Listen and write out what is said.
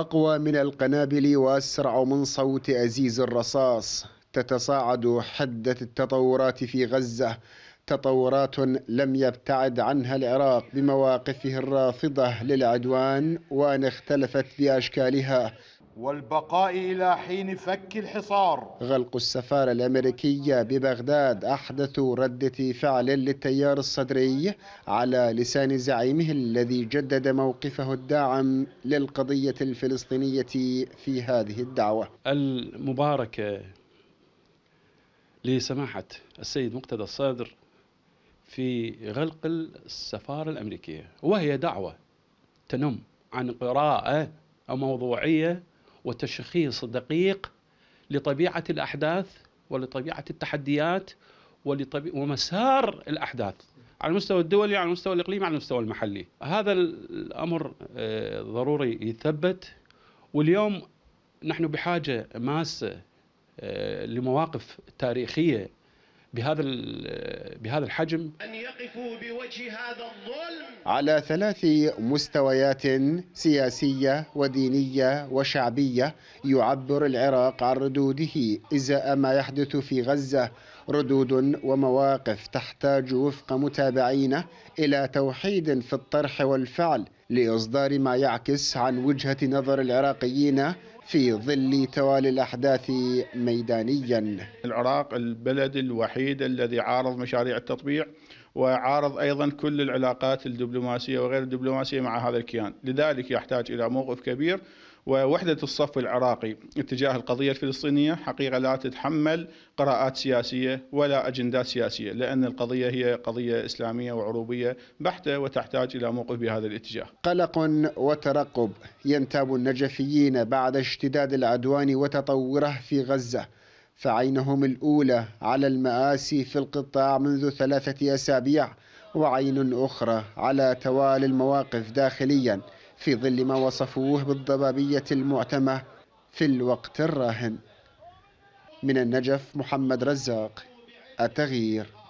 أقوى من القنابل وأسرع من صوت أزيز الرصاص تتصاعد حدة التطورات في غزة تطورات لم يبتعد عنها العراق بمواقفه الرافضة للعدوان وأن اختلفت بأشكالها والبقاء إلى حين فك الحصار غلق السفارة الأمريكية ببغداد أحدث ردة فعل للتيار الصدري على لسان زعيمه الذي جدد موقفه الداعم للقضية الفلسطينية في هذه الدعوة المباركة لسماحة السيد مقتدى الصدر في غلق السفارة الأمريكية وهي دعوة تنم عن قراءة أو موضوعية وتشخيص دقيق لطبيعه الاحداث ولطبيعه التحديات ولطبيعة ومسار الاحداث على المستوى الدولي على المستوى الاقليمي على المستوى المحلي هذا الامر آه، ضروري يتثبت واليوم نحن بحاجه ماسه آه، لمواقف تاريخيه بهذا آه، بهذا الحجم وقفوا بوجه هذا الظلم على ثلاث مستويات سياسية ودينية وشعبية يعبر العراق عن ردوده إزاء ما يحدث في غزة ردود ومواقف تحتاج وفق متابعينا إلى توحيد في الطرح والفعل لإصدار ما يعكس عن وجهة نظر العراقيين في ظل توالي الأحداث ميدانيا العراق البلد الوحيد الذي عارض مشاريع التطبيع وعارض أيضا كل العلاقات الدبلوماسية وغير الدبلوماسية مع هذا الكيان لذلك يحتاج إلى موقف كبير ووحدة الصف العراقي اتجاه القضية الفلسطينية حقيقة لا تتحمل قراءات سياسية ولا أجندات سياسية لأن القضية هي قضية إسلامية وعروبية بحتة وتحتاج إلى موقف بهذا الاتجاه قلق وترقب ينتاب النجفيين بعد اشتداد العدوان وتطوره في غزة فعينهم الأولى على المآسي في القطاع منذ ثلاثة أسابيع وعين أخرى على توالي المواقف داخليا في ظل ما وصفوه بالضبابية المعتمة في الوقت الراهن من النجف محمد رزاق التغيير